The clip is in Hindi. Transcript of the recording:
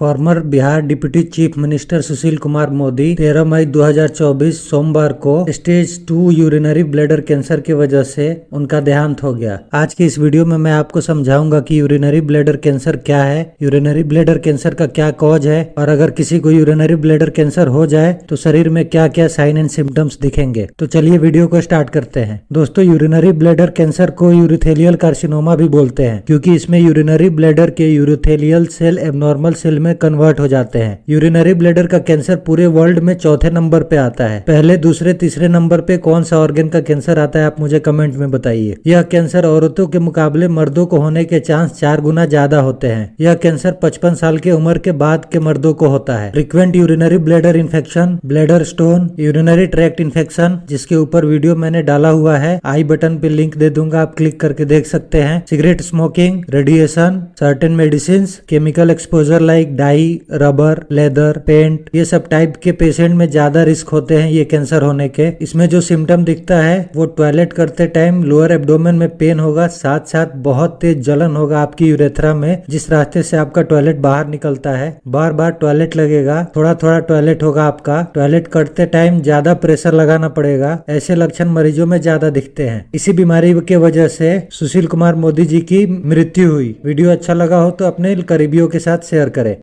farmer Bihar deputy chief minister Sushil Kumar Modi 13 मई 2024 सोमवार को stage two urinary bladder cancer की वजह से उनका देहांत हो गया आज की इस वीडियो में मैं आपको समझाऊंगा कि यूरिनरी ब्लैडर कैंसर क्या है यूरिनरी ब्लैडर कैंसर का क्या कॉज है और अगर किसी को यूरिनरी ब्लैडर कैंसर हो जाए तो शरीर में क्या क्या साइन एंड सिम्टम्स दिखेंगे तो चलिए वीडियो को स्टार्ट करते हैं दोस्तों यूरिनरी ब्लैडर कैंसर को यूरिथेलियल कार्सिनोमा भी बोलते हैं क्यूँकी इसमें यूरिनरी ब्लैडर के यूरिथेलियल सेल एबनॉर्मल सेल में कन्वर्ट हो जाते हैं यूरिनरी ब्लेडर का कैंसर पूरे वर्ल्ड में चौथे नंबर पे आता है पहले दूसरे तीसरे नंबर पे कौन सा ऑर्गेन का कैंसर आता है आप मुझे कमेंट में बताइए यह कैंसर औरतों के मुकाबले मर्दों को होने के चांस चार गुना ज्यादा होते हैं यह कैंसर पचपन साल के उम्र के बाद के मर्दों को होता है frequent urinary bladder infection bladder stone urinary tract infection जिसके ऊपर वीडियो मैंने डाला हुआ है आई बटन पे लिंक दे दूंगा आप क्लिक करके देख सकते हैं cigarette smoking radiation certain medicine chemical exposure like dye rubber leather paint ये सब टाइप के पेशेंट में ज्यादा रिस्क होते हैं ये कैंसर होने के इसमें जो सिम्टम दिखता है वो टॉयलेट करते टाइम लोअर एब्डोमेन में पेन होगा साथ साथ बहुत तेज जलन होगा आपकी यूरेथ्रा में जिस रास्ते से आपका टॉयलेट बाहर निकलता है बार बार टॉयलेट लगेगा थोड़ा थोड़ा टॉयलेट होगा आपका टॉयलेट करते टाइम ज्यादा प्रेशर लगाना पड़ेगा ऐसे लक्षण मरीजों में ज्यादा दिखते हैं इसी बीमारी के वजह से सुशील कुमार मोदी जी की मृत्यु हुई वीडियो अच्छा लगा हो तो अपने करीबियों के साथ शेयर करें